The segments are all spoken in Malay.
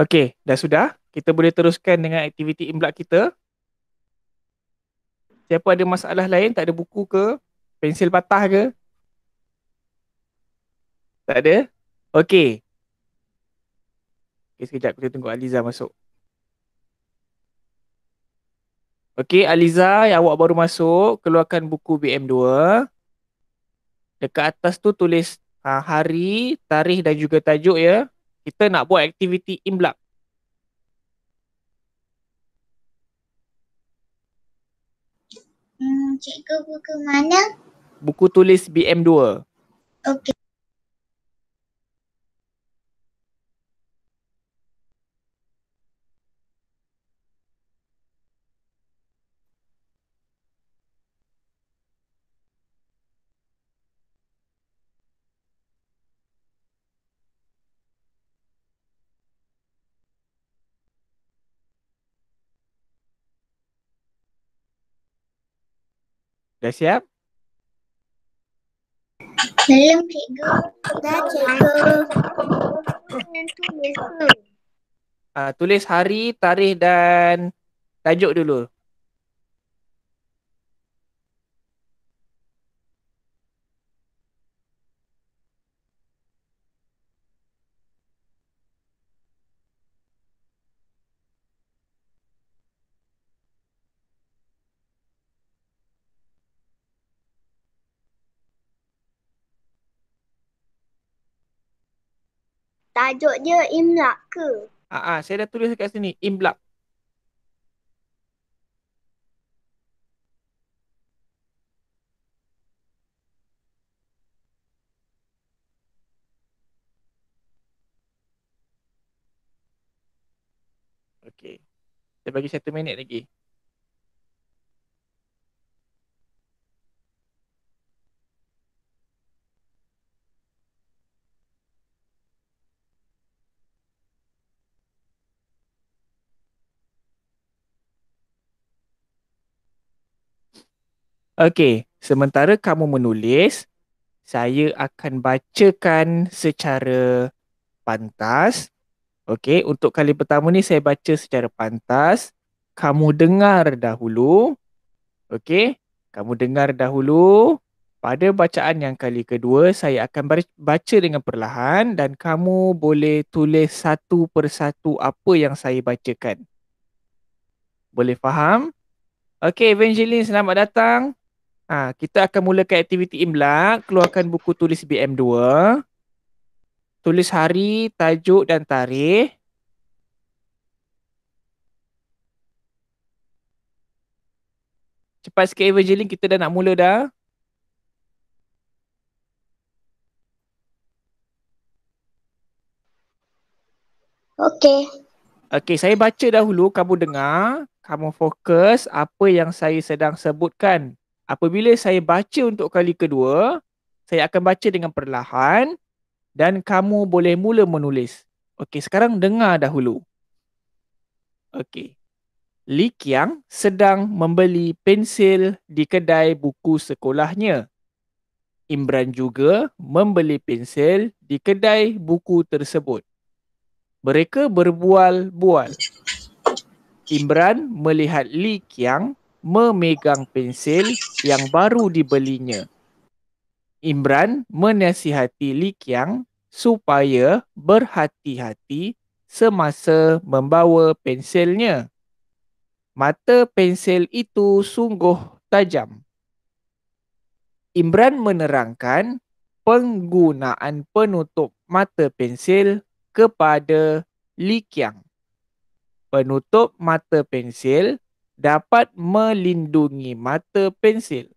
Okey, dah sudah. Kita boleh teruskan dengan aktiviti imlak kita. Siapa ada masalah lain? Tak ada buku ke? Pensil patah ke? Tak ada? Okey. Okey, sekejap kita tunggu Aliza masuk. Okey, Aliza, yang awak baru masuk, keluarkan buku BM2. Dekat atas tu tulis uh, hari, tarikh dan juga tajuk ya. Kita nak buat aktiviti imlak. cikgu buku mana? Buku tulis BM2. Okey. Dah siap? Belum cikgu. Dah cikgu. Ah, tulis hari, tarikh dan tajuk dulu. tajuk dia imlak ke? Ah, ah, saya dah tulis kat sini imlak. Okey. Saya bagi satu minit lagi. Okey, sementara kamu menulis, saya akan bacakan secara pantas. Okey, untuk kali pertama ni saya baca secara pantas. Kamu dengar dahulu. Okey, kamu dengar dahulu. Pada bacaan yang kali kedua, saya akan baca dengan perlahan dan kamu boleh tulis satu persatu apa yang saya bacakan. Boleh faham? Okey, Evangeline selamat datang. Ha, kita akan mulakan aktiviti imlak, keluarkan buku tulis BM2. Tulis hari, tajuk dan tarikh. Cepat sikit Evangeline, kita dah nak mula dah. okay okay saya baca dahulu, kamu dengar. Kamu fokus apa yang saya sedang sebutkan. Apabila saya baca untuk kali kedua, saya akan baca dengan perlahan dan kamu boleh mula menulis. Okey, sekarang dengar dahulu. Okey. Li Qiang sedang membeli pensil di kedai buku sekolahnya. Imran juga membeli pensil di kedai buku tersebut. Mereka berbual-bual. Imran melihat Li Qiang memegang pensel yang baru dibelinya. Imran menasihati Li Qiang supaya berhati-hati semasa membawa pensilnya. Mata pensel itu sungguh tajam. Imran menerangkan penggunaan penutup mata pensel kepada Li Qiang. Penutup mata pensel dapat melindungi mata pensil.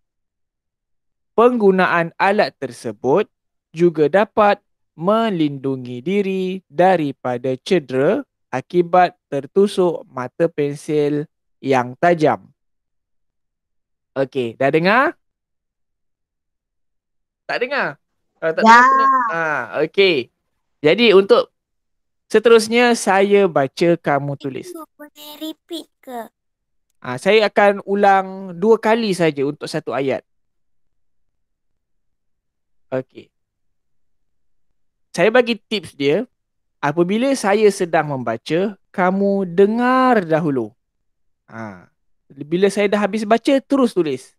Penggunaan alat tersebut juga dapat melindungi diri daripada cedera akibat tertusuk mata pensil yang tajam. Okey, dah dengar? Tak dengar? Kalau tak ya. dengar, ha, okey. Jadi untuk seterusnya, saya baca kamu tulis. Boleh repeat ke? Ha, saya akan ulang dua kali saja untuk satu ayat. Okey. Saya bagi tips dia, apabila saya sedang membaca, kamu dengar dahulu. Ha, bila saya dah habis baca, terus tulis.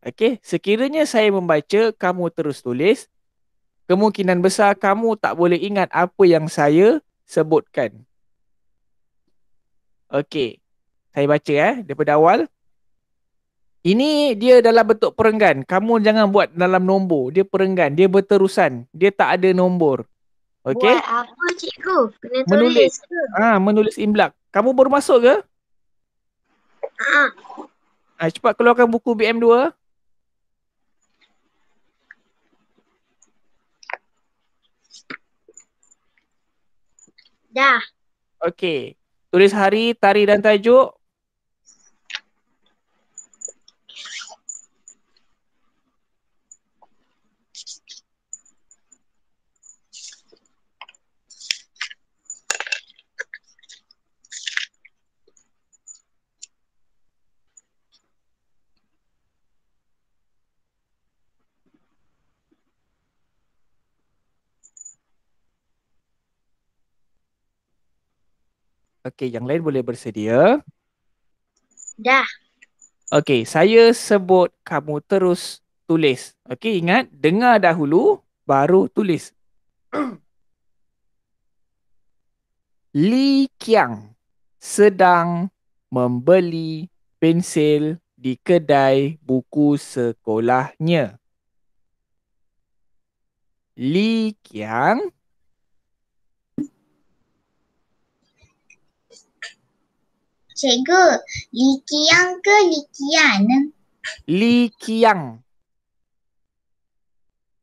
Okey, sekiranya saya membaca, kamu terus tulis, kemungkinan besar kamu tak boleh ingat apa yang saya sebutkan. Okey saya baca eh daripada awal ini dia dalam bentuk perenggan kamu jangan buat dalam nombor dia perenggan dia berterusan dia tak ada nombor Okay? buat apa cikgu kena tulis menulis. ke ah menulis imblak. kamu baru masuk ke Ah. ha cepat keluarkan buku BM2 dah Okay. tulis hari tarikh dan tajuk Okey, yang lain boleh bersedia? Dah. Okey, saya sebut kamu terus tulis. Okey, ingat dengar dahulu baru tulis. Li Qiang sedang membeli pensil di kedai buku sekolahnya. Li Qiang Cikgu, Li Kiang ke Li Kian? Li Kiang.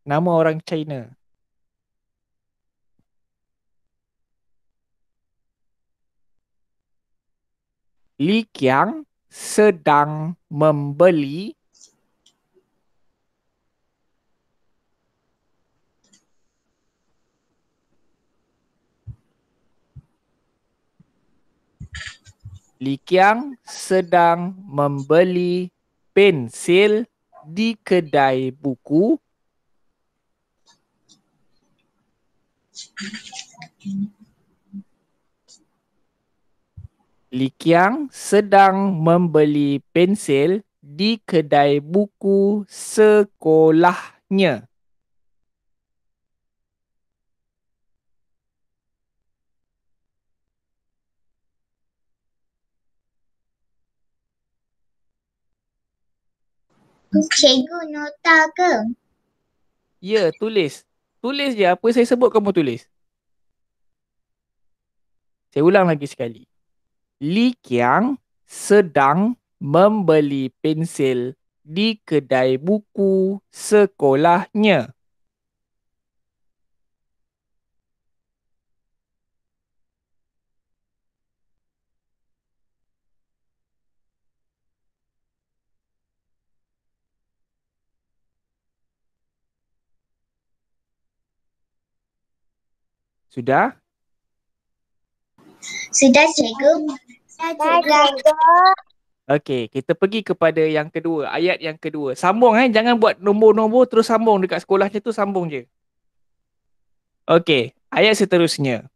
Nama orang China. Li Kiang sedang membeli Li Kiang sedang membeli pensil di kedai buku. Li Kiang sedang membeli pensil di kedai buku sekolahnya. Cikgu nota ke? Ya, tulis. Tulis je apa saya sebut kamu tulis. Saya ulang lagi sekali. Li Kiang sedang membeli pensil di kedai buku sekolahnya. Sudah? Sudah cikgu. Sudah cikgu. Okey, kita pergi kepada yang kedua. Ayat yang kedua. Sambung eh. Jangan buat nombor-nombor terus sambung dekat sekolah je tu. Sambung je. Okey, ayat seterusnya.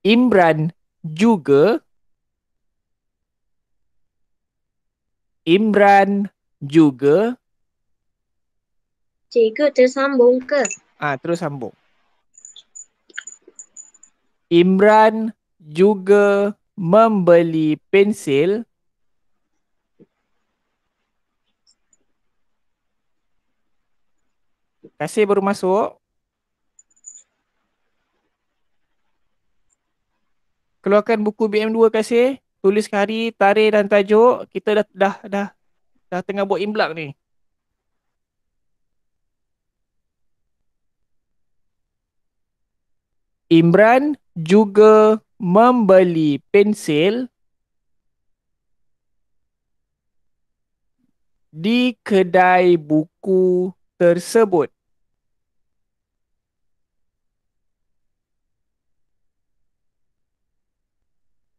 Imran juga Imran juga Cikgu tersambung ke? Ah, terus sambung. Imran juga membeli pensil Kasih baru masuk. Keluarkan buku BM2 Kasih. Tulis hari, tarikh dan tajuk. Kita dah dah dah, dah tengah buat imlak ni. Imran juga membeli pensil di kedai buku tersebut.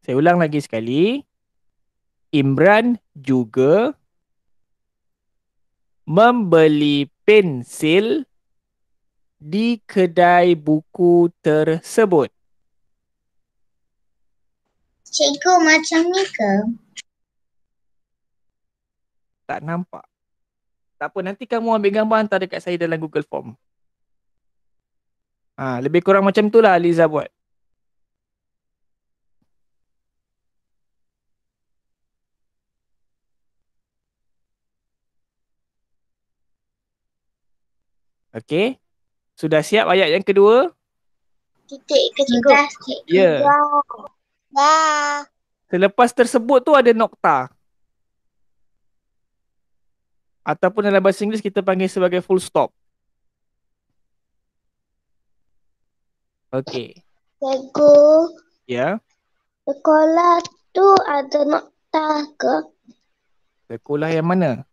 Saya ulang lagi sekali. Imran juga membeli pensil di kedai buku tersebut. Cikgu macam ni ke? Tak nampak. Tak apa, nanti kamu ambil gambar hantar dekat saya dalam Google Form. Ha, lebih kurang macam tu lah Liza buat. Okay. Sudah siap ayat yang kedua? Titik ke cikgu. Ya. Yeah. Dah. Selepas tersebut tu ada nokta. Ataupun dalam bahasa Inggeris kita panggil sebagai full stop. Okey. Cikgu. Ya. Yeah. Sekolah tu ada nokta ke? Sekolah yang mana?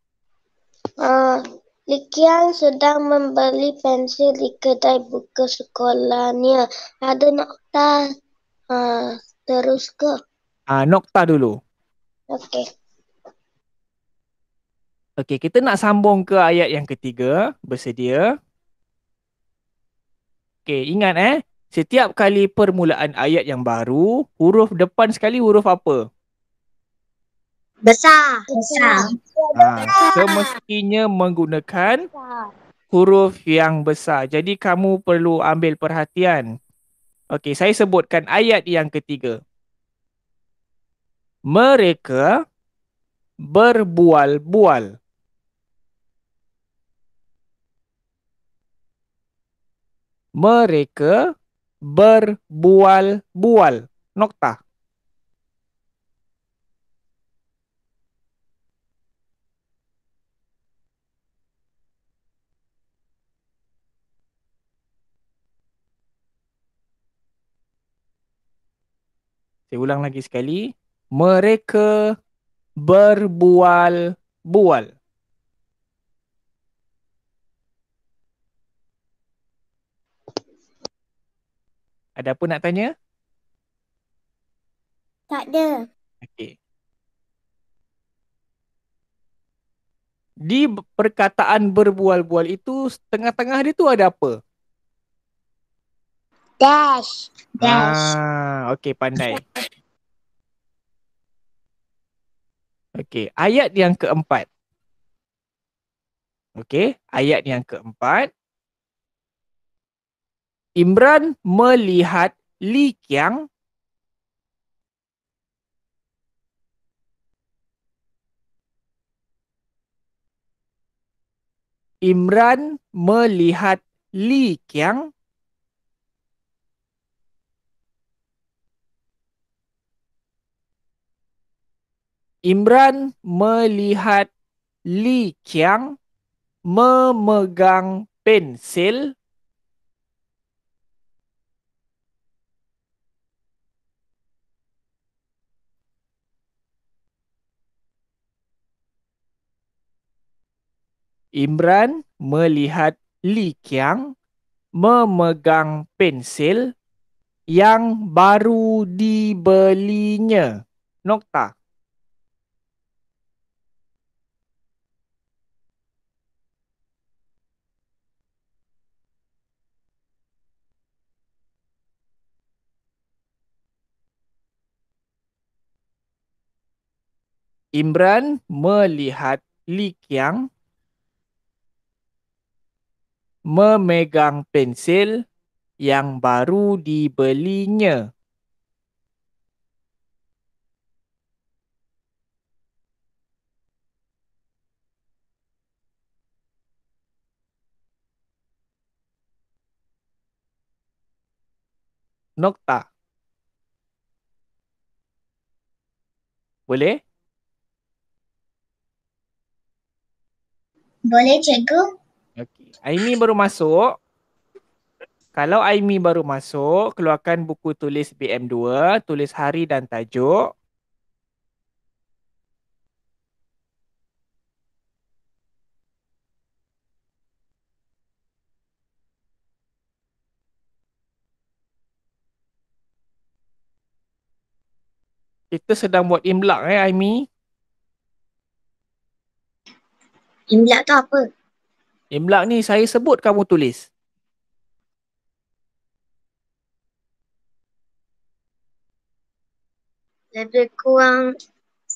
Uh, Likian sedang membeli pensil di kedai buku sekolahnya. Ada nokta uh, Terus ke? Ah, Nokta dulu. Okey. Okey, kita nak sambung ke ayat yang ketiga. Bersedia. Okey, ingat eh. Setiap kali permulaan ayat yang baru, huruf depan sekali huruf apa? Besar. Besar. Ha, semestinya menggunakan huruf yang besar. Jadi kamu perlu ambil perhatian. Okey, saya sebutkan ayat yang ketiga. Mereka berbual-bual. Mereka berbual-bual. Noktah. Saya ulang lagi sekali. Mereka berbual bual. Ada apa nak tanya? Tak ada. Okey. Di perkataan berbual-bual itu, tengah-tengah dia tu ada apa? Dash. Dash. Ah, okay, pandai. Okay, ayat yang keempat. Okay, ayat yang keempat. Imran melihat Li Qiang Imran melihat Li Qiang Imran melihat Li Qiang memegang pensil Imran melihat Li Qiang memegang pensil yang baru dibelinya. Nokta. Imran melihat Li Qiang memegang pensil yang baru dibelinya. Nokta. Boleh? Boleh cikgu. Okay, Aimi baru masuk. Kalau Aimi baru masuk, keluarkan buku tulis BM2, tulis hari dan tajuk. Kita sedang buat imlak eh Aimi. Imlak tu apa? Imlak ni saya sebut kamu tulis. Lebih kurang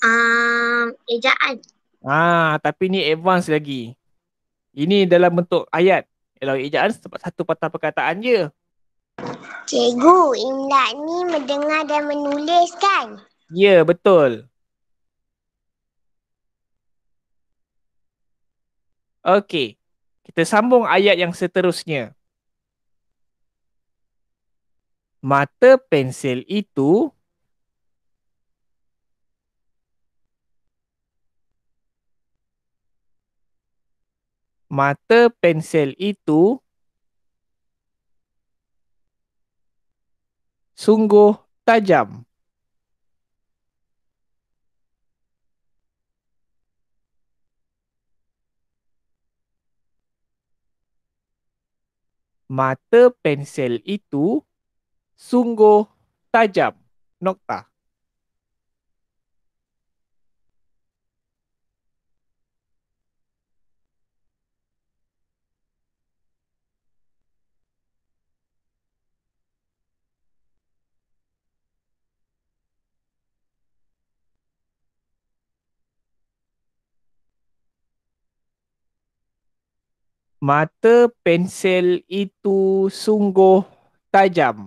um, ejaan. Ah, tapi ni advance lagi. Ini dalam bentuk ayat. Kalau ejaan satu patah perkataan je. Cikgu, imlak ni mendengar dan menulis kan? Ya, betul. Okey. Kita sambung ayat yang seterusnya. Mata pensel itu Mata pensel itu sungguh tajam. mata pensel itu sungguh tajam. Nokta. Mata pensel itu sungguh tajam.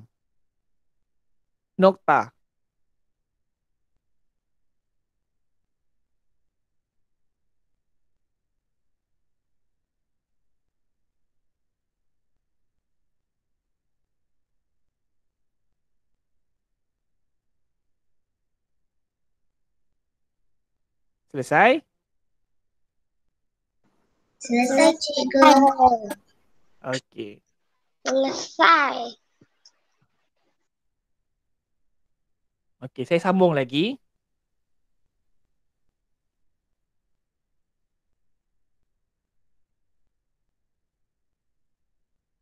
Nokta. Selesai. Selesai cikgu. Okey. Selesai. Okey, saya sambung lagi.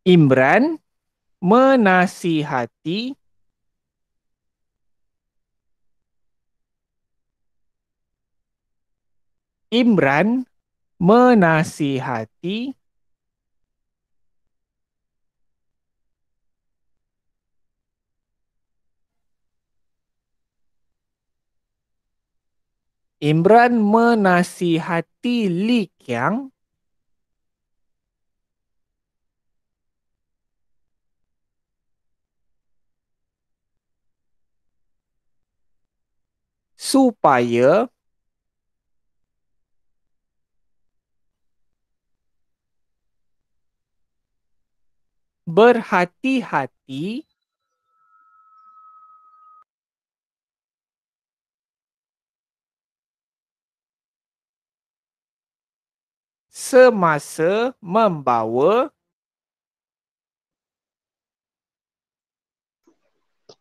Imran menasihati Imran menasihati Imran menasihati Li Qiang supaya berhati-hati semasa membawa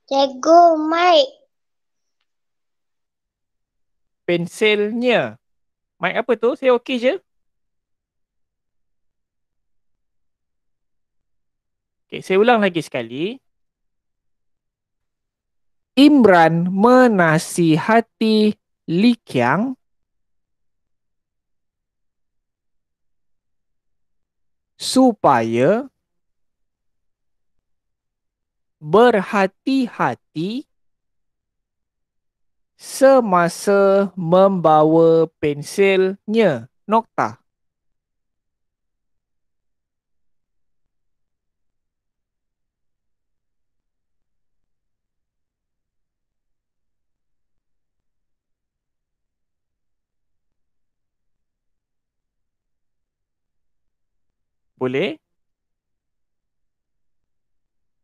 Lego Mike. Pensilnya. Mike apa tu? Saya okey je. Okay, saya ulang lagi sekali. Imran menasihati Li Qiang supaya berhati-hati semasa membawa pensilnya. Noktah. Boleh?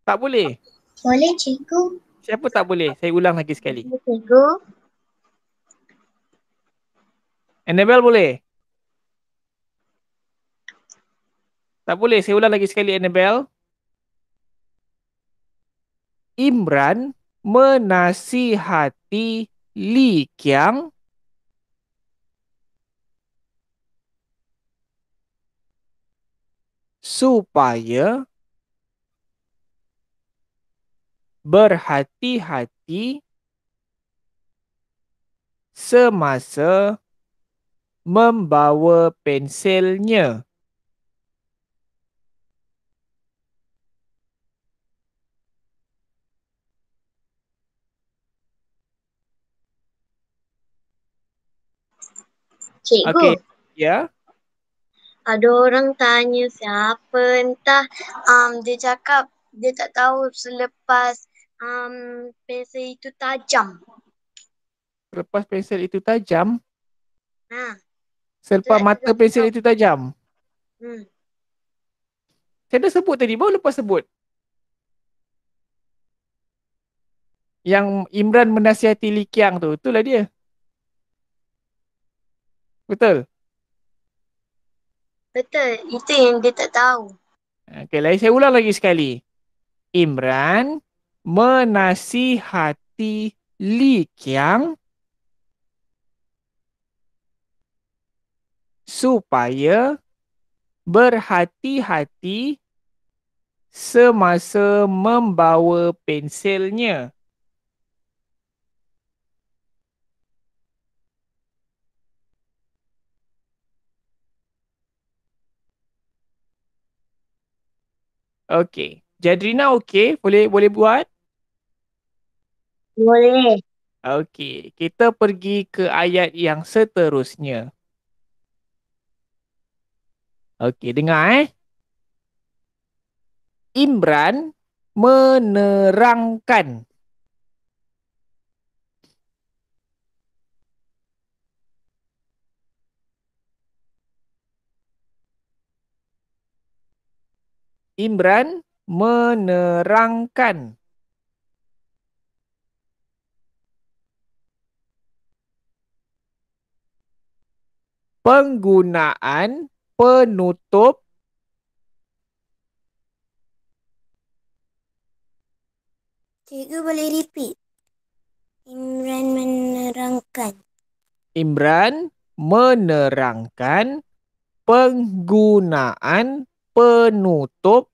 Tak boleh? Boleh cikgu. Siapa tak boleh? Saya ulang lagi sekali. Cikgu. Annabelle boleh? Tak boleh. Saya ulang lagi sekali Annabelle. Imran menasihati Li Kiang supaya berhati-hati semasa membawa pensilnya. Okay, okay. ya. Yeah. Ada orang tanya siapa entah um, Dia cakap dia tak tahu selepas um, pensel itu tajam Selepas pensel itu tajam? Ha. Selepas itu mata pensel itu tajam? Hmm. Saya dah sebut tadi, baru lepas sebut Yang Imran menasihati Li Kiang tu, lah dia Betul? Betul. Itu yang dia tak tahu. Okey, lain saya ulang lagi sekali. Imran menasihati Li Kiang supaya berhati-hati semasa membawa pensilnya. Okay. Jadrina okay? Boleh boleh buat? Boleh. Okay. Kita pergi ke ayat yang seterusnya. Okey, Dengar eh. Imran menerangkan Imran menerangkan penggunaan penutup Cikgu boleh repeat. Imran menerangkan. Imran menerangkan penggunaan penutup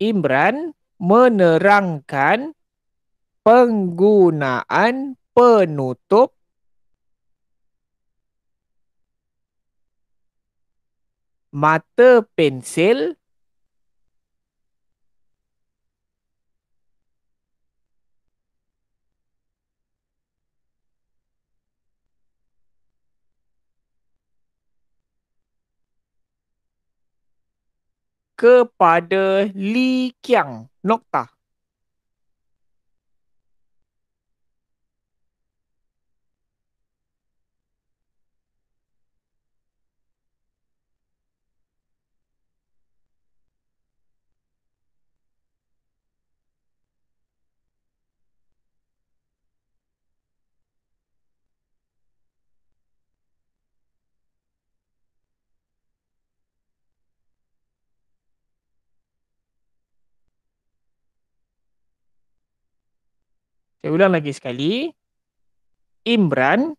Imran menerangkan penggunaan penutup mata pensil kepada Li Kiang Nokta. Saya ulang lagi sekali. Imran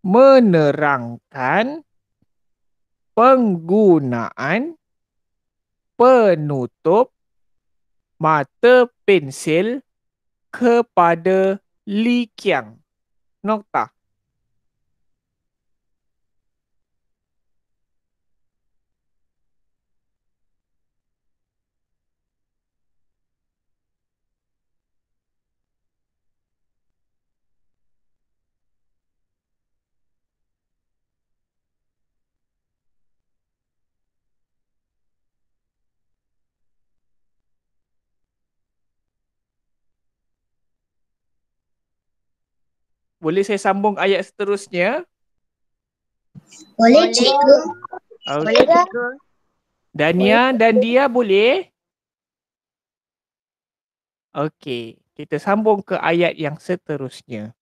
menerangkan penggunaan penutup mata pensil kepada Li Qiang. Nokta. Boleh saya sambung ayat seterusnya? Boleh cikgu. Okay. Boleh cikgu. Dania dan dia boleh? Okey, kita sambung ke ayat yang seterusnya.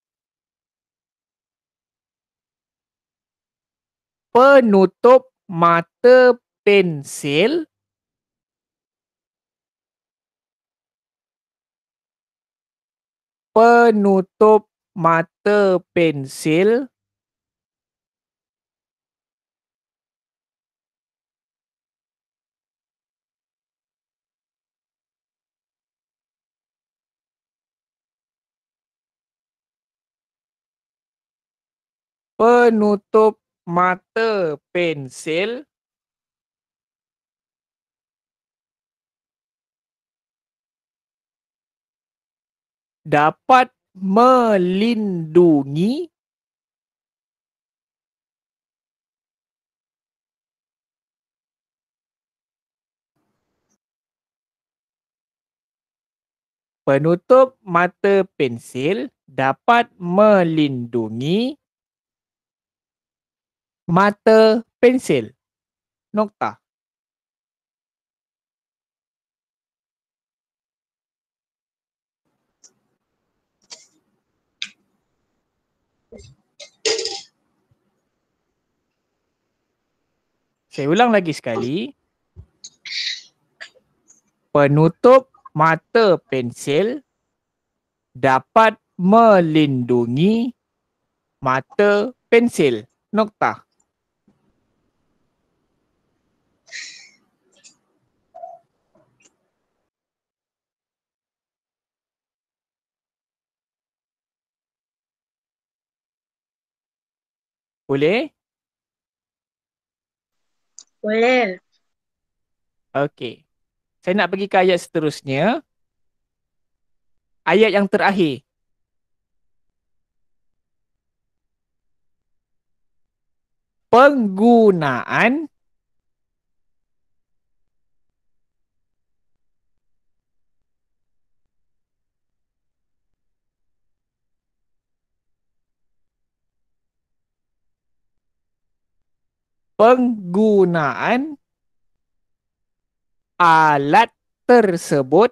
Penutup mata pensil Penutup mata pensil penutup mata pensil dapat melindungi penutup mata pensil dapat melindungi mata pensil nokta Saya ulang lagi sekali. Penutup mata pensil dapat melindungi mata pensil. Nokta. Boleh? Boleh. Okey. Saya nak pergi ke ayat seterusnya. Ayat yang terakhir. Penggunaan penggunaan alat tersebut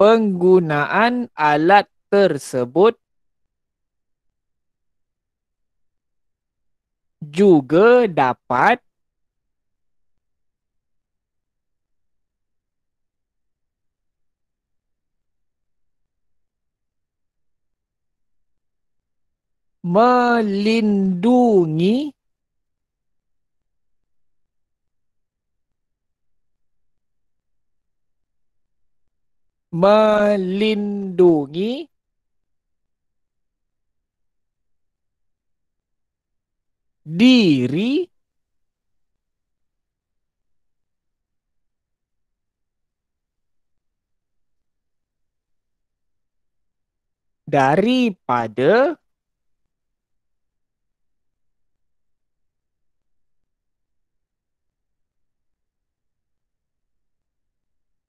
penggunaan alat tersebut juga dapat melindungi melindungi diri daripada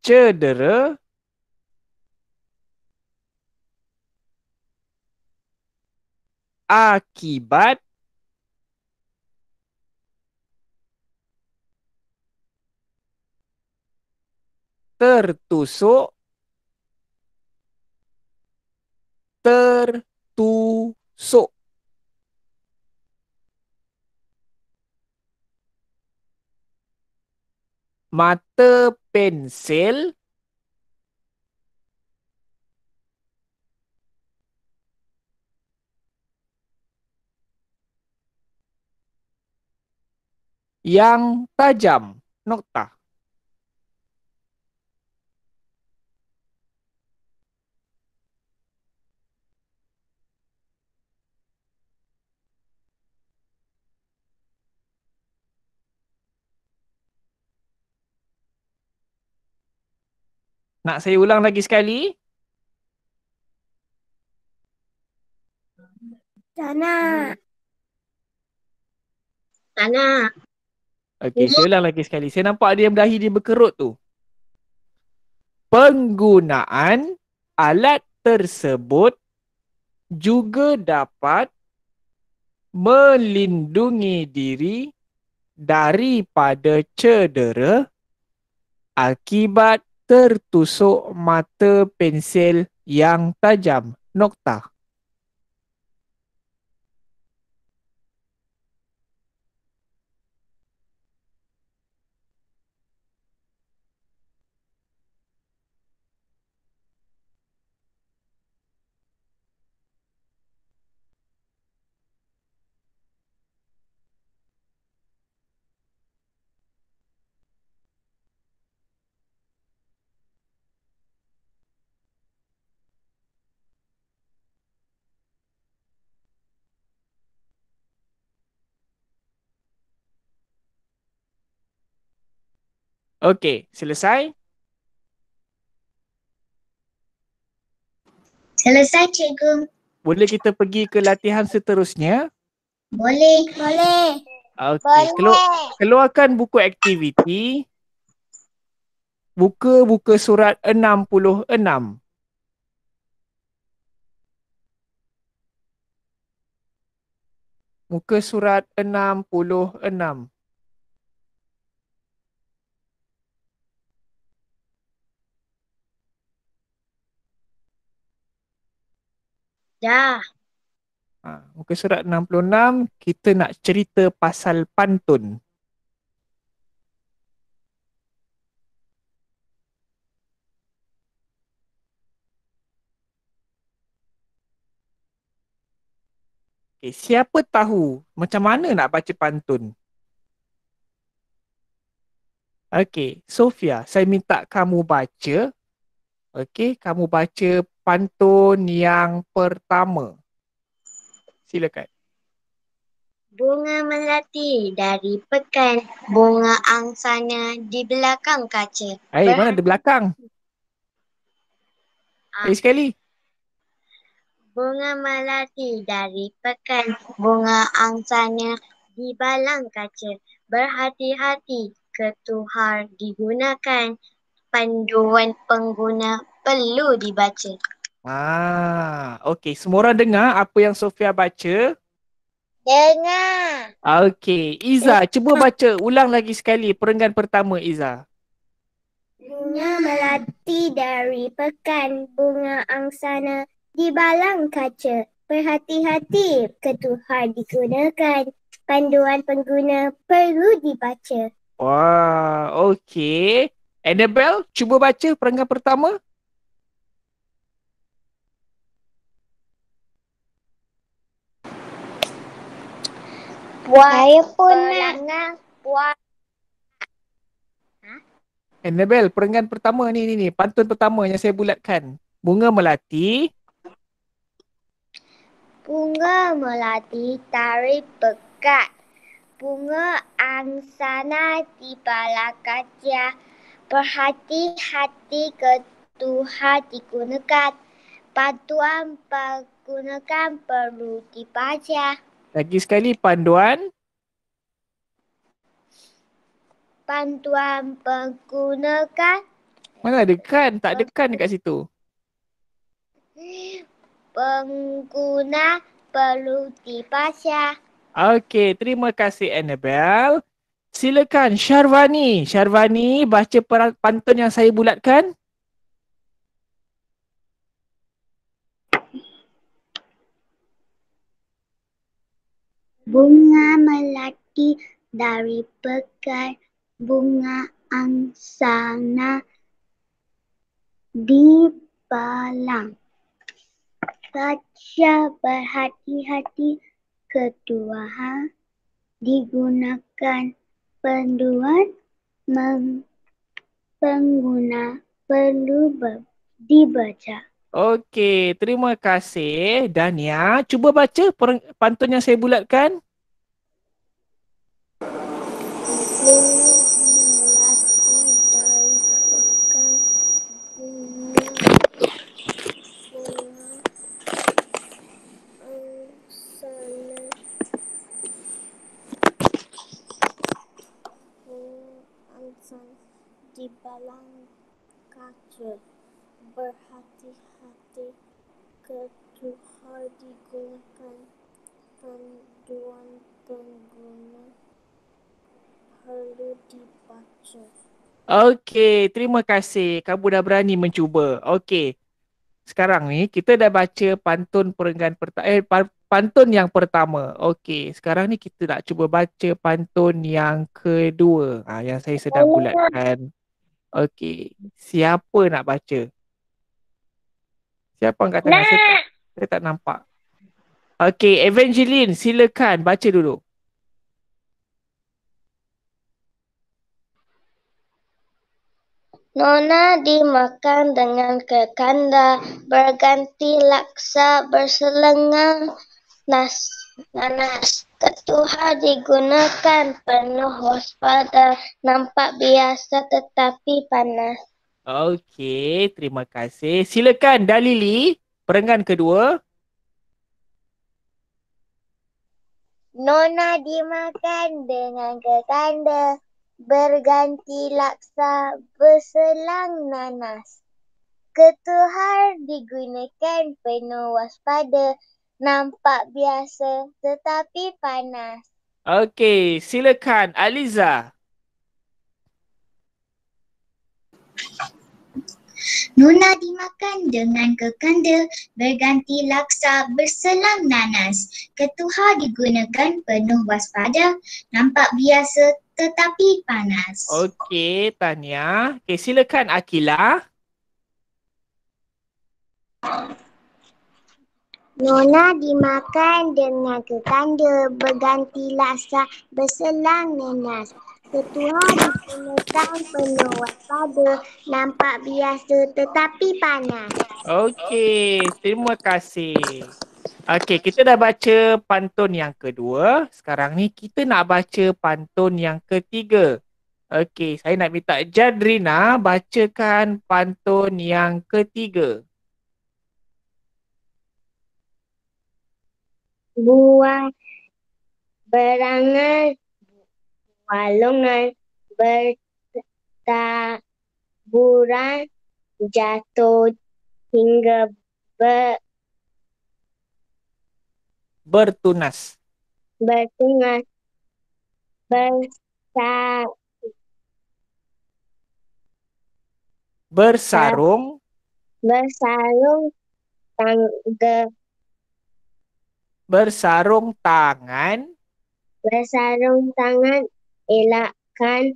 cedera akibat tertusuk tertusuk mata pensel yang tajam nokta Nak saya ulang lagi sekali? Tak nak. Tak nak. Okey, saya ulang lagi sekali. Saya nampak ada yang berdahi dia berkerut tu. Penggunaan alat tersebut juga dapat melindungi diri daripada cedera akibat tertusuk mata pensel yang tajam. nokta. Okey, selesai. Selesai cikgu. Boleh kita pergi ke latihan seterusnya? Boleh. Boleh. Okey, keluar, keluarkan buku aktiviti. Buka buku surat 66. Muka surat enam puluh enam. Dah. Ya. Ha, muka surat 66, kita nak cerita pasal pantun. Okay, siapa tahu macam mana nak baca pantun? Okay, Sofia, saya minta kamu baca. Okay, kamu baca pantun yang pertama. Silakan. Bunga melati dari pekan, bunga angsanya di belakang kaca. Eh, hey, mana di belakang? Lagi ah. Eh, sekali. Bunga melati dari pekan, bunga angsanya di balang kaca. Berhati-hati ketuhar digunakan panduan pengguna perlu dibaca. Ah, okey. Semua orang dengar apa yang Sofia baca? Dengar. Okey, Iza, eh. cuba baca ulang lagi sekali perenggan pertama Iza. Bunga melati dari pekan bunga angsana di balang kaca. perhati hati ketuhar digunakan. Panduan pengguna perlu dibaca. Wah, okey. Annabelle, cuba baca perenggan pertama. Puan saya pun eh. nak. Ha? Annabelle, perenggan pertama ni, ni, ni. Pantun pertama yang saya bulatkan. Bunga melati. Bunga melati dari pekat. Bunga angsana di balakatnya. Perhati hati ke Tuhan digunakan. Bantuan pergunakan perlu dibaca. Lagi sekali panduan. Panduan penggunaan Mana ada kan? Tak ada kan dekat situ. Pengguna perlu dipasang. Okey, terima kasih Annabel. Silakan Syarwani. Syarwani baca pantun yang saya bulatkan. bunga melati dari pekan bunga angsana di palang. Baca berhati-hati ketua ha? digunakan penduan pengguna perlu ber- dibaca. Okey, terima kasih Dania. Cuba baca pantun yang saya bulatkan. di balang kaca berhati jika Tuhan digunakan panduan pengguna perlu dibaca. Okey, terima kasih. Kamu dah berani mencuba. Okay, Sekarang ni kita dah baca pantun perenggan pertama eh, pantun yang pertama. Okay, sekarang ni kita nak cuba baca pantun yang kedua. Ah yang saya sedang oh. bulatkan. Okay, siapa nak baca? Siapa yang kata nak. Saya tak nampak. Okay, Evangeline, silakan baca dulu. Nona dimakan dengan kekanda berganti laksa berselengang nas nanas. Ketua digunakan penuh waspada nampak biasa tetapi panas. Okey, terima kasih. Silakan Dalili, perenggan kedua. Nona dimakan dengan kekanda Berganti laksa berselang nanas Ketuhar digunakan penuh waspada Nampak biasa tetapi panas Okey, silakan Aliza Nona dimakan dengan kekanda, berganti laksa berselang nanas. Ketua digunakan penuh waspada, nampak biasa tetapi panas. Okey, Tania. Okay, silakan Akila. Nona dimakan dengan kekanda, berganti laksa berselang nanas. Ketua dikenakan penuh pada nampak biasa tetapi panas. Okey, terima kasih. Okey, kita dah baca pantun yang kedua. Sekarang ni kita nak baca pantun yang ketiga. Okey, saya nak minta Jadrina bacakan pantun yang ketiga. Buang berangan walungan, bertaburan, jatuh hingga ber bertunas. Bertunas. Bersa bersarung bersarung tangga bersarung tangan bersarung tangan elakkan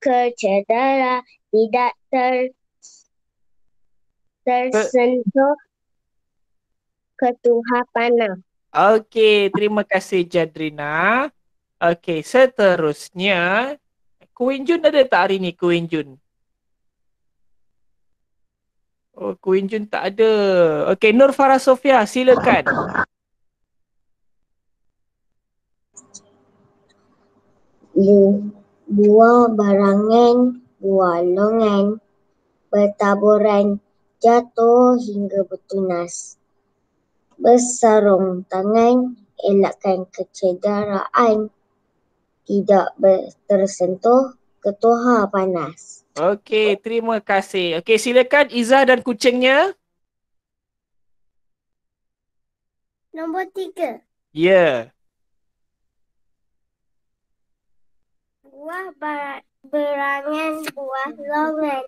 kecedera tidak ter tersentuh ketuhan panah. Okey, terima kasih Jadrina. Okey, seterusnya Queen Jun ada tak hari ni Queen Jun? Oh, Queen Jun tak ada. Okey, Nur Farah Sofia, silakan. Bu, buah barangan, buah longan, bertaburan, jatuh hingga bertunas. Bersarung tangan, elakkan kecederaan, tidak tersentuh ketua panas. Okey, terima kasih. Okey, silakan Iza dan kucingnya. Nombor tiga. Ya. Yeah. buah berangan buah longan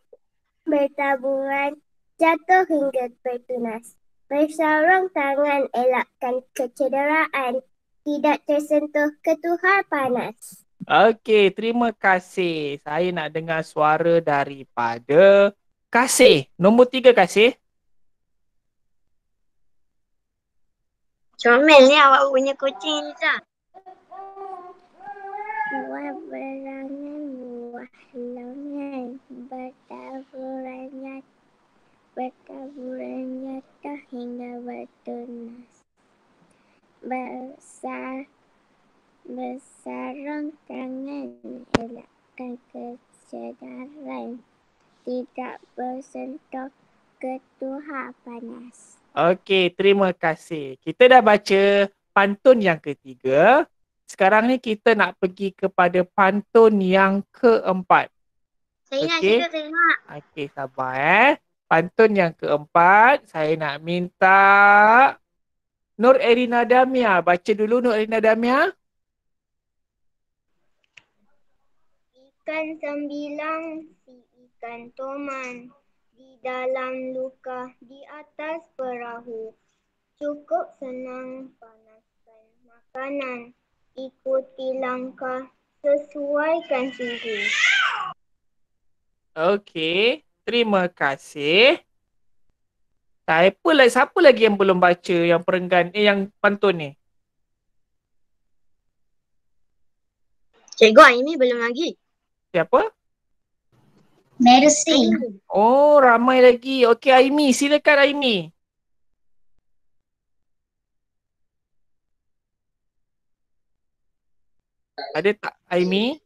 bertaburan jatuh hingga bertunas. Bersarung tangan elakkan kecederaan tidak tersentuh ketuhar panas. Okey, terima kasih. Saya nak dengar suara daripada Kasih. Nombor tiga Kasih. Comel ni awak punya kucing ni, Zah. Dua berangan, dua halangan, bertaburannya, bertaburannya tak bertunas. Besar, besarong tangan, elakkan kecedaran, tidak bersentuh ketuhan panas. Okey, terima kasih. Kita dah baca pantun yang ketiga. Sekarang ni kita nak pergi kepada pantun yang keempat. Saya okay. nak cakap tengok. Okey, sabar eh. Pantun yang keempat, saya nak minta Nur Erina Damia. Baca dulu Nur Erina Damia. Ikan sembilang si ikan toman di dalam luka di atas perahu. Cukup senang panaskan makanan ikuti langkah sesuaikan diri. Okey, terima kasih. Tak apa lagi, siapa lagi yang belum baca yang perenggan, eh yang pantun ni? Cikgu Aimi belum lagi. Siapa? Mercy. Oh, ramai lagi. Okey Aimi, silakan Aimi. Ada tak Aimi?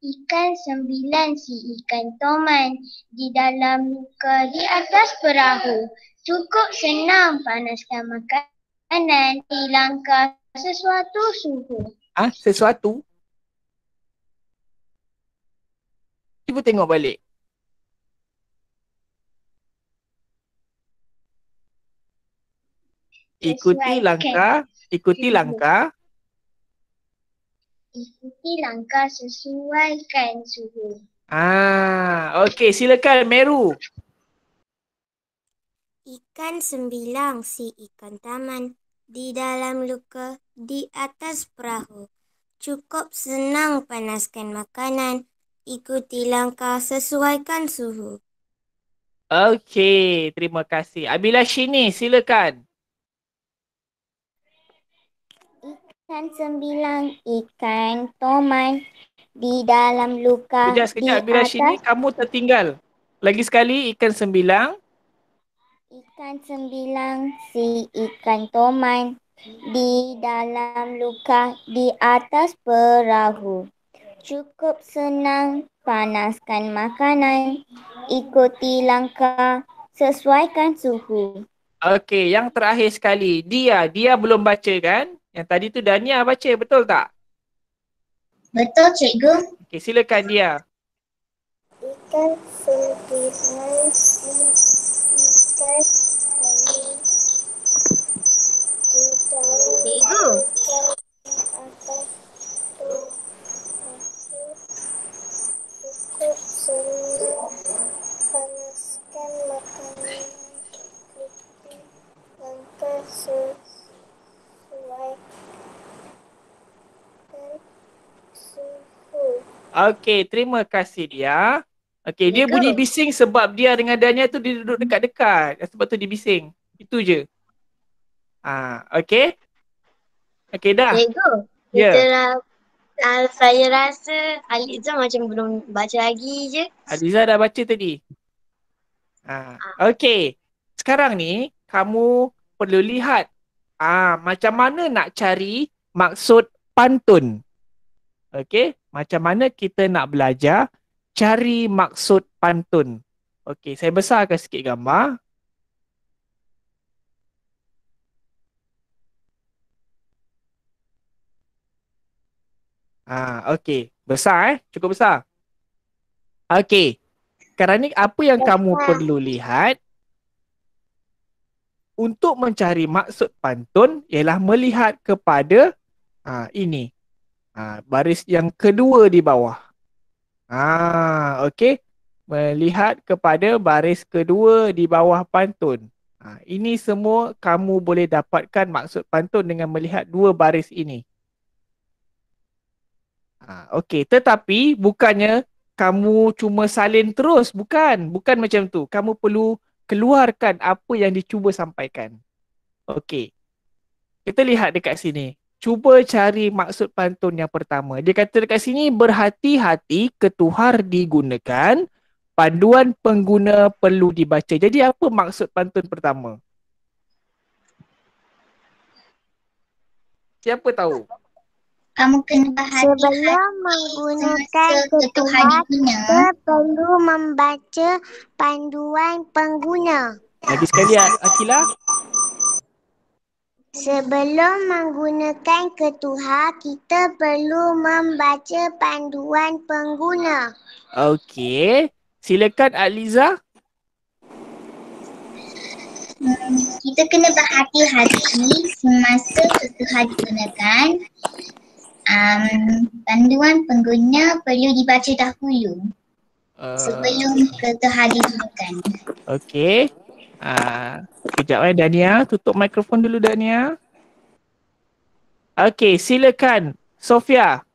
Ikan sembilan si ikan toman di dalam muka di atas perahu. Cukup senang panaskan makanan hilangkan sesuatu suhu. Ah, ha? sesuatu? Cuba tengok balik. Ikuti langkah ikuti langkah ikuti langkah sesuaikan suhu ah okey silakan meru ikan sembilang si ikan taman di dalam luka di atas perahu cukup senang panaskan makanan ikuti langkah sesuaikan suhu Okey, terima kasih. Abila Shini, silakan. Dan sembilan ikan toman di dalam luka kejap, kejap. di atas. Bila sini kamu tertinggal. Lagi sekali ikan sembilang. Ikan sembilang si ikan toman di dalam luka di atas perahu. Cukup senang panaskan makanan. Ikuti langkah sesuaikan suhu. Okey, yang terakhir sekali. Dia, dia belum baca kan? Yang tadi tu Dania baca betul tak? Betul cikgu. Okey silakan dia. Ikan sentiman ikan sentiman. Cikgu. Okay, terima kasih dia. Okay, dia bunyi bising sebab dia dengan Dania tu dia duduk dekat-dekat. Sebab tu dia bising. Itu je. Ah, ha, okay. Okay dah. Cikgu, yeah. kita dah, uh, saya rasa Aliza macam belum baca lagi je. Aliza dah baca tadi. Ha, ah, okay. Sekarang ni, kamu perlu lihat ah macam mana nak cari maksud pantun. Okey, macam mana kita nak belajar cari maksud pantun. Okey, saya besarkan sikit gambar. Ah, ha, okey. Besar eh? Cukup besar. Okey. Sekarang ni apa yang kamu perlu lihat untuk mencari maksud pantun ialah melihat kepada ha, ini. Ha, baris yang kedua di bawah. Ah, ha, okey. Melihat kepada baris kedua di bawah pantun. Ha, ini semua kamu boleh dapatkan maksud pantun dengan melihat dua baris ini. Ha, okey, tetapi bukannya kamu cuma salin terus. Bukan. Bukan macam tu. Kamu perlu keluarkan apa yang dicuba sampaikan. Okey. Kita lihat dekat sini cuba cari maksud pantun yang pertama. Dia kata dekat sini berhati-hati ketuhar digunakan, panduan pengguna perlu dibaca. Jadi apa maksud pantun pertama? Siapa tahu? Kamu kena berhati-hati. menggunakan ketuhar, kita perlu membaca panduan pengguna. Lagi sekali, Akilah. Sebelum menggunakan ketua, kita perlu membaca panduan pengguna. Okey. Silakan Aliza. Hmm, kita kena berhati-hati semasa ketua digunakan. Um, panduan pengguna perlu dibaca dahulu. Uh, sebelum ketua digunakan. Okey. Sekejap ah, eh Dania, tutup mikrofon dulu Dania. Okay, silakan Sofia.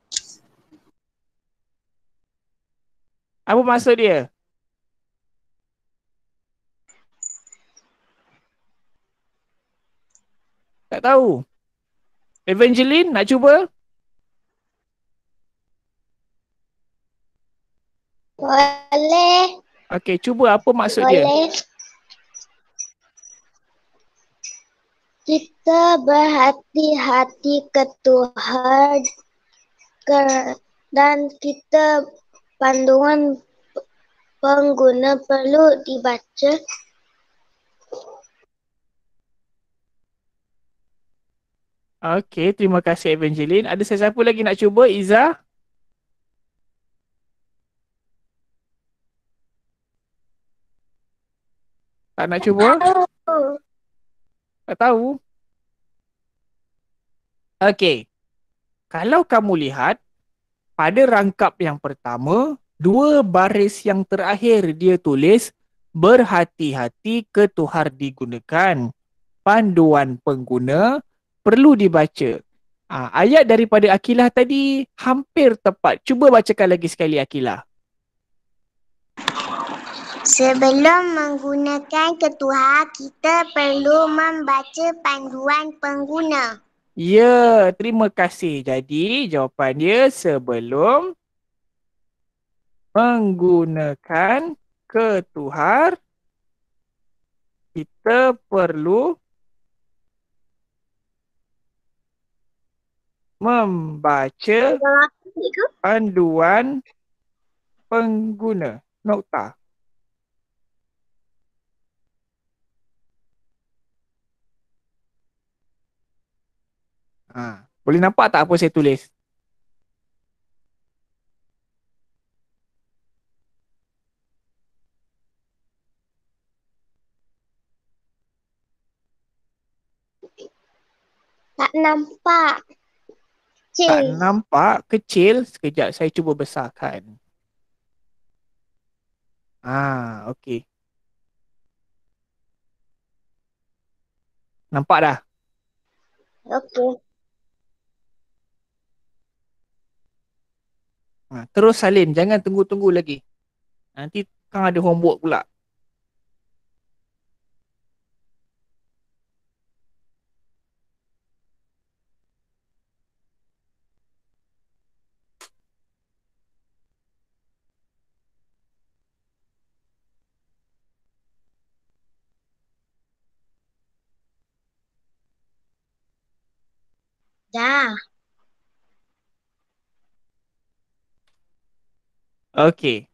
Apa maksud dia? Tak tahu. Evangeline nak cuba? Boleh. Okay, cuba apa maksud Boleh. dia? Boleh. kita berhati-hati ke Tuhan ke, dan kita panduan pengguna perlu dibaca. Okey, terima kasih Evangeline. Ada sesiapa lagi nak cuba? Iza? Tak nak cuba? Tak tahu. Okey. Kalau kamu lihat pada rangkap yang pertama, dua baris yang terakhir dia tulis berhati-hati ketuhar digunakan. Panduan pengguna perlu dibaca. Ah, ayat daripada Akilah tadi hampir tepat. Cuba bacakan lagi sekali Akilah. Sebelum menggunakan ketua, kita perlu membaca panduan pengguna. Ya, terima kasih. Jadi jawapan dia sebelum menggunakan ketuhar kita perlu membaca panduan pengguna nota. Ha. Boleh nampak tak apa saya tulis? Tak nampak. Kecil. Tak nampak kecil. Sekejap saya cuba besarkan. Ah, okey. Nampak dah? Okey. Ha, terus salin. Jangan tunggu-tunggu lagi. Nanti kang ada homework pula. Okey.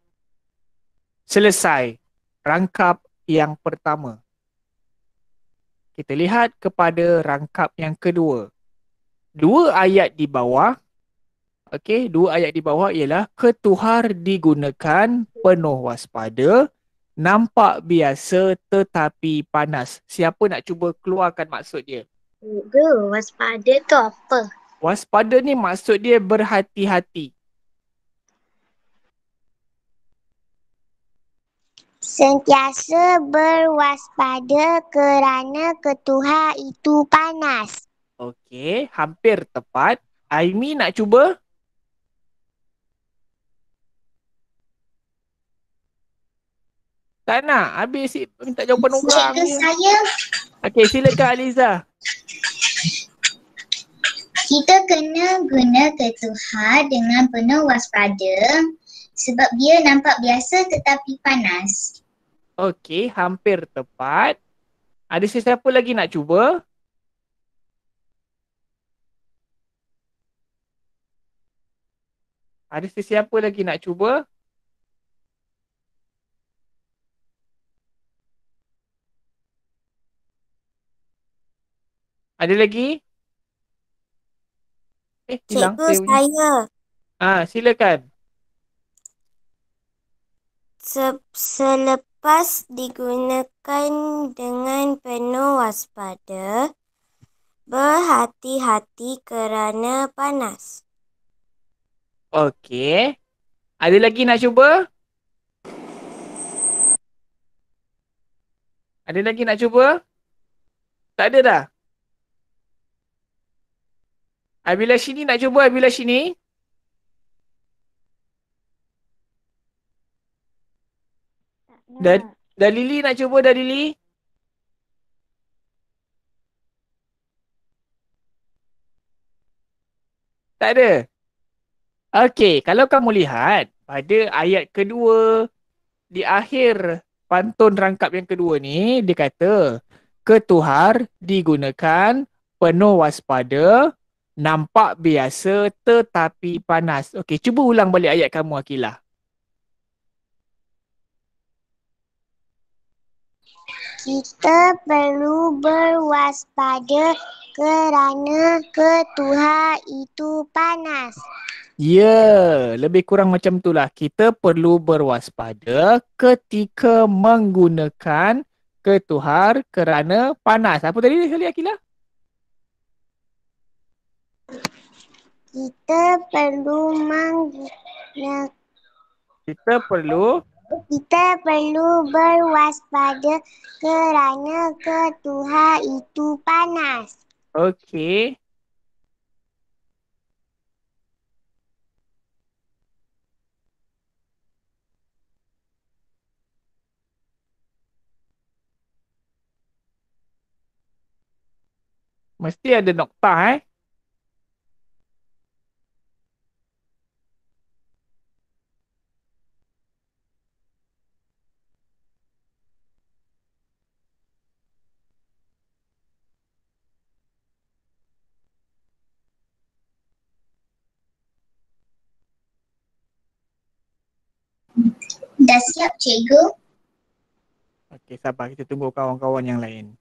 Selesai rangkap yang pertama. Kita lihat kepada rangkap yang kedua. Dua ayat di bawah. Okey, dua ayat di bawah ialah ketuhar digunakan penuh waspada, nampak biasa tetapi panas. Siapa nak cuba keluarkan maksud dia? Waspada tu apa? Waspada ni maksud dia berhati-hati. Sentiasa berwaspada kerana ketua itu panas. Okey, hampir tepat. Aimi nak cuba? Tak nak. Habis minta jawapan orang. Cikgu ni. saya. Okey, silakan Aliza. Kita kena guna ketua dengan penuh waspada sebab dia nampak biasa tetapi panas. Okey, hampir tepat. Ada sesiapa lagi nak cuba? Ada sesiapa lagi nak cuba? Ada lagi? Eh, hilang. Cikgu saya. Ah, silakan se- selepas digunakan dengan penuh waspada, berhati-hati kerana panas. Okey. Ada lagi nak cuba? Ada lagi nak cuba? Tak ada dah? Abilah sini nak cuba abilah sini? Da, Dalili nak cuba Dalili? Tak ada? Okey, kalau kamu lihat pada ayat kedua di akhir pantun rangkap yang kedua ni, dia kata ketuhar digunakan penuh waspada nampak biasa tetapi panas. Okey, cuba ulang balik ayat kamu Akilah. kita perlu berwaspada kerana ketuha itu panas. Ya, yeah, lebih kurang macam itulah. Kita perlu berwaspada ketika menggunakan ketuhar kerana panas. Apa tadi Heli Akila? Kita perlu menggunakan kita perlu kita perlu berwaspada kerana ketuhan itu panas. Okey. Mesti ada noktah eh. cikgu. Okey, sabar. Kita tunggu kawan-kawan yang lain.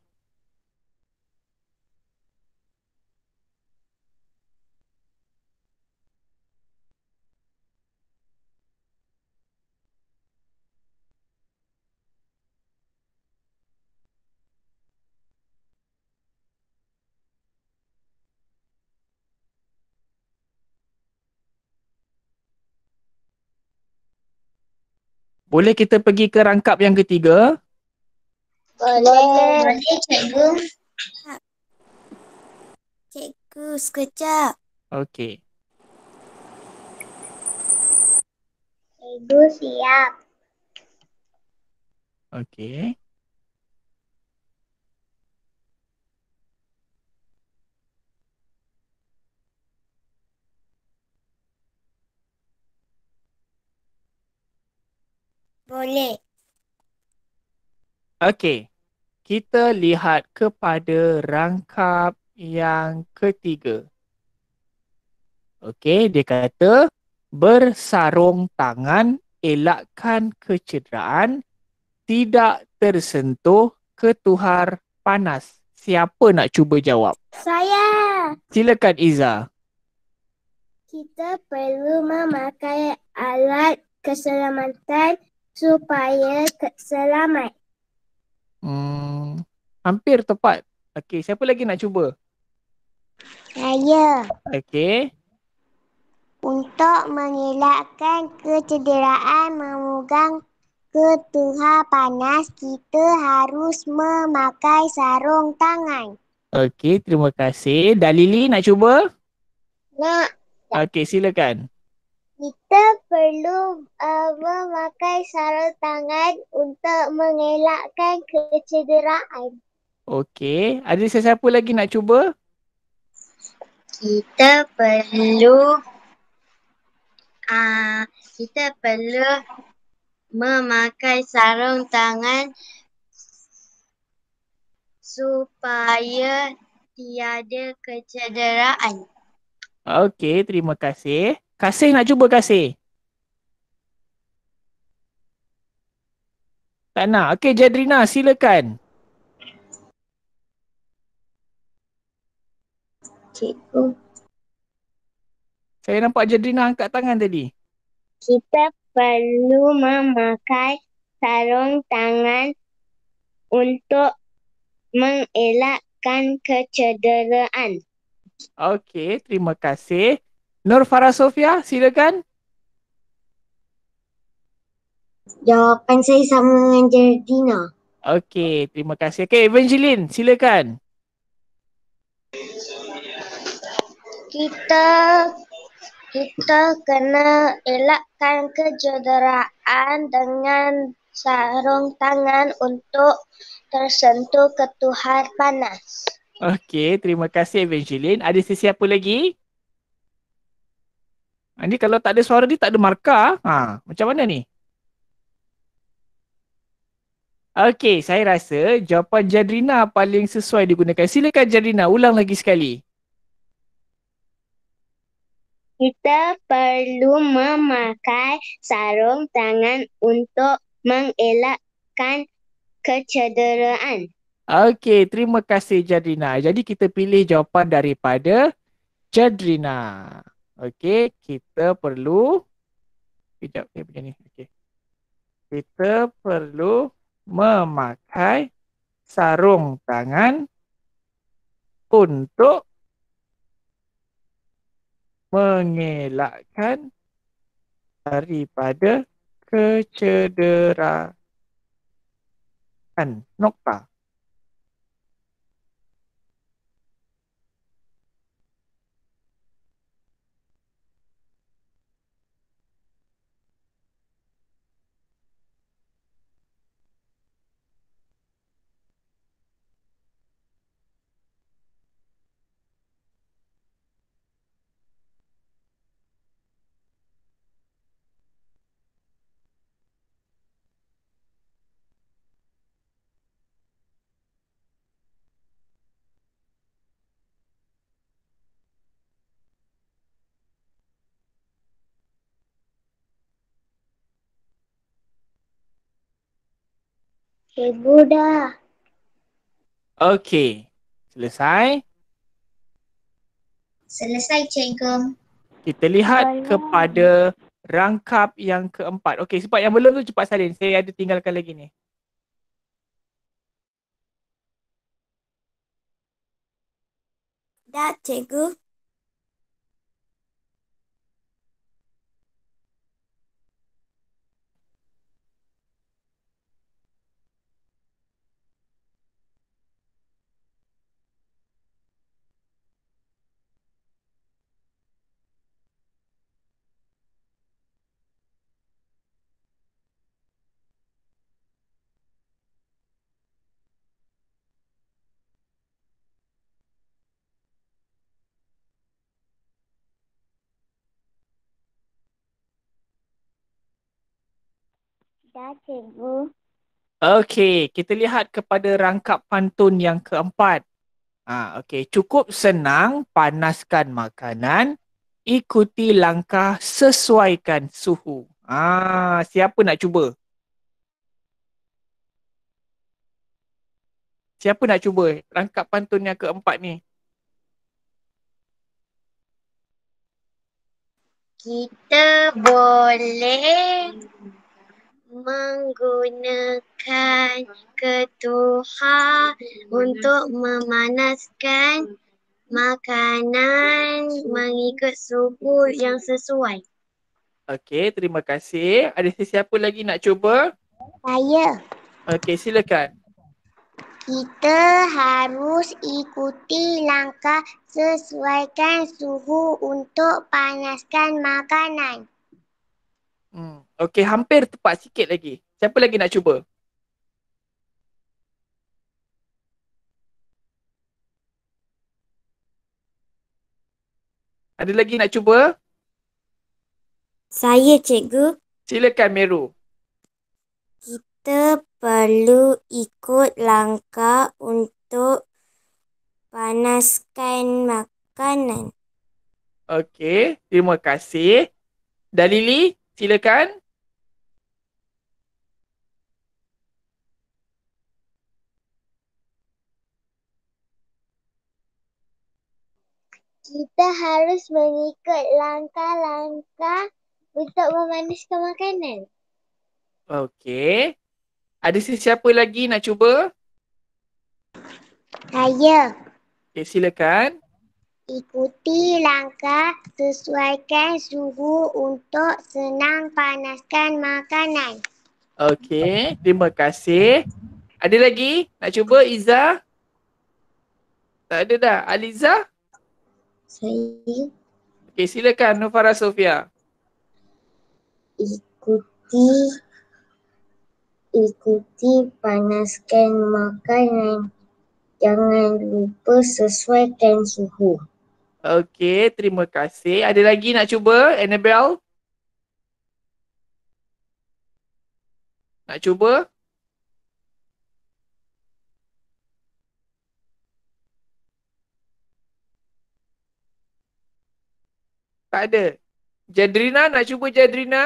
Boleh kita pergi ke rangkap yang ketiga? Boleh. Boleh, cikgu. Cikgu, sekejap. Okey. Cikgu siap. Okey. Boleh. Okey. Kita lihat kepada rangkap yang ketiga. Okey, dia kata bersarung tangan elakkan kecederaan tidak tersentuh ketuhar panas. Siapa nak cuba jawab? Saya. Silakan Iza. Kita perlu memakai alat keselamatan supaya selamat. Hmm, hampir tepat. Okey, siapa lagi nak cuba? Saya. Okey. Untuk mengelakkan kecederaan memegang ketuhar panas, kita harus memakai sarung tangan. Okey, terima kasih. Dalili nak cuba? Nak. Okey, silakan kita perlu uh, memakai sarung tangan untuk mengelakkan kecederaan. Okey, ada sesiapa lagi nak cuba? Kita perlu uh, kita perlu memakai sarung tangan supaya tiada kecederaan. Okey, terima kasih. Kasih nak cuba kasih. Tak nak. Okey, Jadrina silakan. Cikgu. Saya nampak Jadrina angkat tangan tadi. Kita perlu memakai sarung tangan untuk mengelakkan kecederaan. Okey, terima kasih. Nur Farah Sofia, silakan. Jawapan saya sama dengan Jardina. Okey, terima kasih. Okey, Evangeline, silakan. Kita kita kena elakkan kejederaan dengan sarung tangan untuk tersentuh ketuhar panas. Okey, terima kasih Evangeline. Ada sesiapa lagi? Ini ha, kalau tak ada suara dia tak ada markah. Ha, macam mana ni? Okey, saya rasa jawapan Jadrina paling sesuai digunakan. Silakan Jadrina ulang lagi sekali. Kita perlu memakai sarung tangan untuk mengelakkan kecederaan. Okey, terima kasih Jadrina. Jadi kita pilih jawapan daripada Jadrina. Okey, kita perlu Sekejap, okay, eh, macam ni. Okey. Kita perlu memakai sarung tangan untuk mengelakkan daripada kecederaan nokta. Ibu dah. Okey. Selesai. Selesai cikgu. Kita lihat Selain. kepada rangkap yang keempat. Okey, sebab yang belum tu cepat salin. Saya ada tinggalkan lagi ni. Dah cikgu. Dah cikgu. Okey, kita lihat kepada rangkap pantun yang keempat. Ah, okey, cukup senang panaskan makanan, ikuti langkah sesuaikan suhu. Ah, siapa nak cuba? Siapa nak cuba rangkap pantun yang keempat ni? Kita boleh menggunakan ketuhar untuk memanaskan makanan mengikut suhu yang sesuai. Okey, terima kasih. Ada sesiapa lagi nak cuba? Saya. Okey, silakan. Kita harus ikuti langkah sesuaikan suhu untuk panaskan makanan. Hmm. Okay, hampir tepat sikit lagi. Siapa lagi nak cuba? Ada lagi nak cuba? Saya, cikgu. Silakan, Meru. Kita perlu ikut langkah untuk panaskan makanan. Okey, terima kasih. Dalili, Silakan. Kita harus mengikut langkah-langkah untuk memaniskan makanan. Okey. Ada sesiapa lagi nak cuba? Saya. Okey, silakan. Ikuti langkah sesuaikan suhu untuk senang panaskan makanan. Okey, terima kasih. Ada lagi? Nak cuba Iza? Tak ada dah. Aliza? Saya. Okey, silakan Nufara Sofia. Ikuti ikuti panaskan makanan. Jangan lupa sesuaikan suhu. Okay, terima kasih. Ada lagi nak cuba, Annabelle? Nak cuba? Tak ada. Jadrina, nak cuba Jadrina?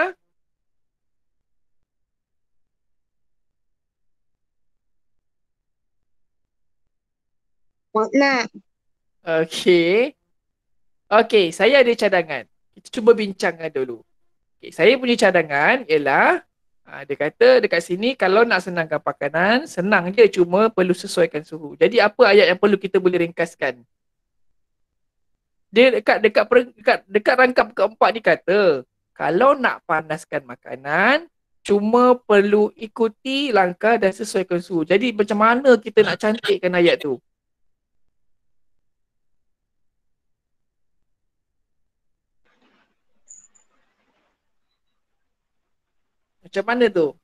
Tak nak. Okay. Okay, saya ada cadangan. Kita cuba bincangkan dulu. Okay, saya punya cadangan ialah ha, dia kata dekat sini kalau nak senangkan pakanan, senang je cuma perlu sesuaikan suhu. Jadi apa ayat yang perlu kita boleh ringkaskan? Dia dekat dekat dekat, dekat rangkap keempat ni kata, kalau nak panaskan makanan, cuma perlu ikuti langkah dan sesuaikan suhu. Jadi macam mana kita nak cantikkan ayat tu? Macam mana tu?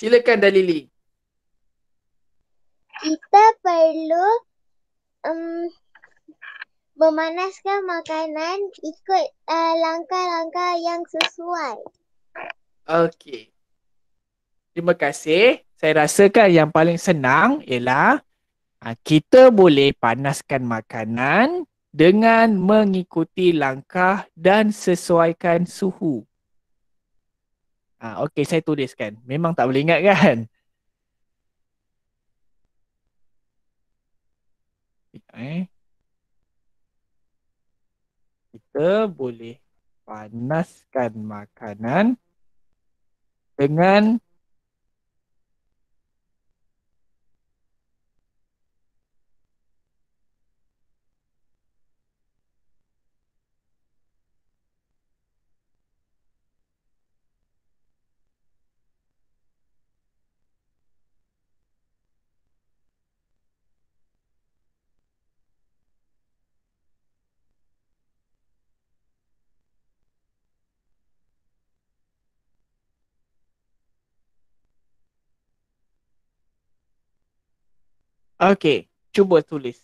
Silakan Dalili. Kita perlu um, memanaskan makanan ikut uh, langkah-langkah yang sesuai. Okey. Terima kasih. Saya rasakan yang paling senang ialah ah, kita boleh panaskan makanan dengan mengikuti langkah dan sesuaikan suhu. Ah, okay, saya tuliskan. Memang tak boleh ingat kan? Eh. Kita boleh panaskan makanan dengan Okey, cuba tulis.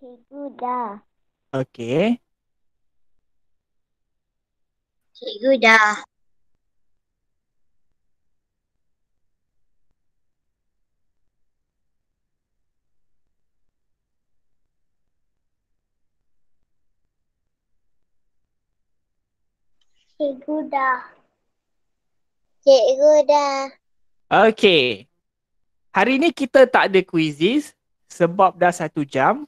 Cikgu dah. Okey. Cikgu dah. Cikgu dah. Cikgu dah. Okay. Hari ni kita tak ada kuisis sebab dah satu jam.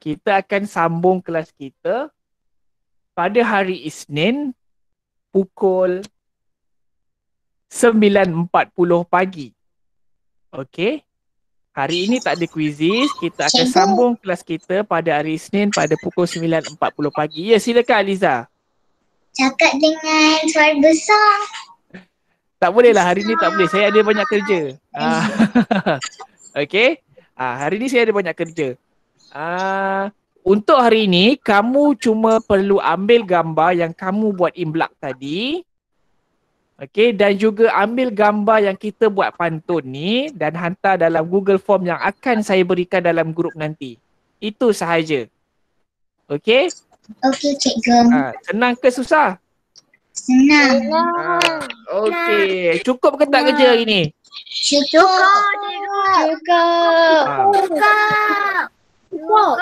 Kita akan sambung kelas kita pada hari Isnin pukul 9.40 pagi. Okay. Hari ini tak ada kuisis. Kita akan sambung kelas kita pada hari Isnin pada pukul 9.40 pagi. Ya, silakan Aliza. Okay. Cakap dengan suara besar. Tak boleh lah hari ni tak boleh. Saya ada banyak kerja. Ah. okay. Ah, hari ni saya ada banyak kerja. Ah, untuk hari ini kamu cuma perlu ambil gambar yang kamu buat in block tadi. Okay, dan juga ambil gambar yang kita buat pantun ni dan hantar dalam Google Form yang akan saya berikan dalam grup nanti. Itu sahaja. Okay? Okey cikgu. Ha, ah, senang ke susah? Senang. Ha, Okey, cukup ke tak kerja hari ni? Cukup. Cukup. Cukup. Ah. Cukup.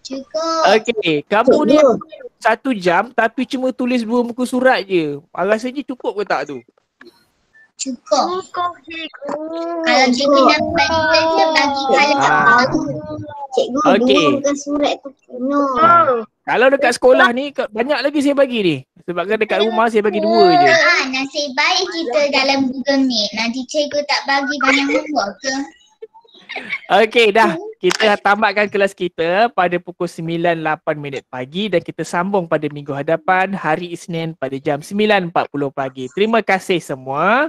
Cukup. Okey, kamu ni satu jam tapi cuma tulis dua muka surat je. Rasanya cukup ke tak tu? Cukup. Kalau ah, cikgu dah pelan bagi kalau ah. baru. Cikgu dulu okay. surat tu oh. Kalau dekat sekolah ni banyak lagi saya bagi ni. Sebab kan dekat rumah saya bagi dua je. Ah, ah nasib baik kita dalam Google ni. Nanti cikgu tak bagi banyak homework ke? Okey dah. Kita tamatkan kelas kita pada pukul 9.08 minit pagi dan kita sambung pada minggu hadapan hari Isnin pada jam 9.40 pagi. Terima kasih semua.